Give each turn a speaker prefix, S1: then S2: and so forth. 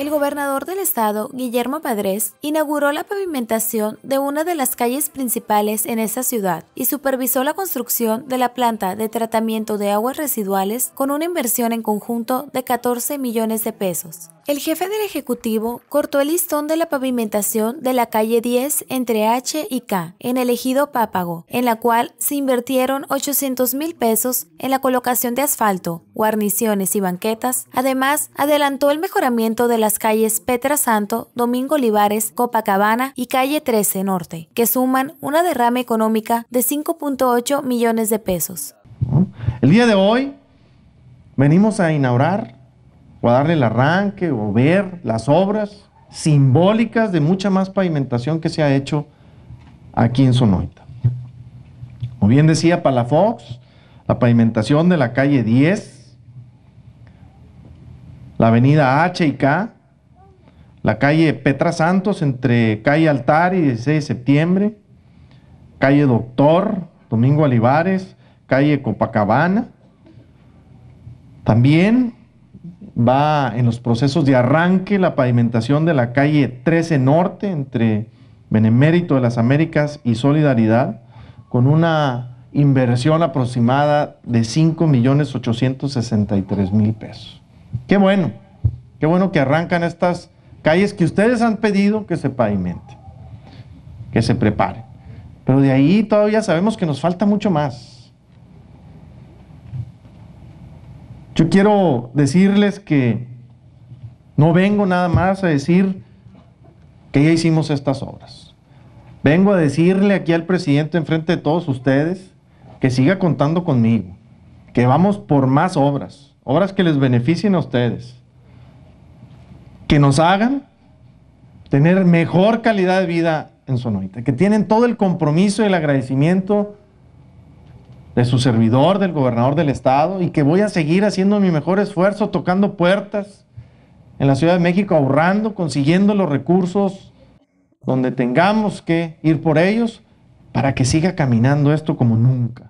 S1: el gobernador del estado, Guillermo Padres, inauguró la pavimentación de una de las calles principales en esa ciudad y supervisó la construcción de la planta de tratamiento de aguas residuales con una inversión en conjunto de 14 millones de pesos. El jefe del Ejecutivo cortó el listón de la pavimentación de la calle 10 entre H y K en el ejido Pápago, en la cual se invirtieron 800 mil pesos en la colocación de asfalto, guarniciones y banquetas. Además, adelantó el mejoramiento de las calles Petra Santo, Domingo Olivares, Copacabana y calle 13 Norte, que suman una derrama económica de 5.8 millones de pesos.
S2: El día de hoy venimos a inaugurar o a darle el arranque o ver las obras simbólicas de mucha más pavimentación que se ha hecho aquí en Sonoita. Como bien decía Palafox, la pavimentación de la calle 10, la avenida H y K, la calle Petra Santos entre calle Altar y 16 de septiembre, calle Doctor, Domingo Olivares, calle Copacabana. También va en los procesos de arranque la pavimentación de la calle 13 Norte entre Benemérito de las Américas y Solidaridad, con una inversión aproximada de 5.863.000 pesos. Qué bueno, qué bueno que arrancan estas calles que ustedes han pedido que se pavimente, que se preparen. Pero de ahí todavía sabemos que nos falta mucho más. Yo quiero decirles que no vengo nada más a decir que ya hicimos estas obras. Vengo a decirle aquí al presidente enfrente de todos ustedes que siga contando conmigo, que vamos por más obras, obras que les beneficien a ustedes, que nos hagan tener mejor calidad de vida en Sonoyta, que tienen todo el compromiso y el agradecimiento de su servidor, del gobernador del estado, y que voy a seguir haciendo mi mejor esfuerzo, tocando puertas en la Ciudad de México, ahorrando, consiguiendo los recursos donde tengamos que ir por ellos para que siga caminando esto como nunca.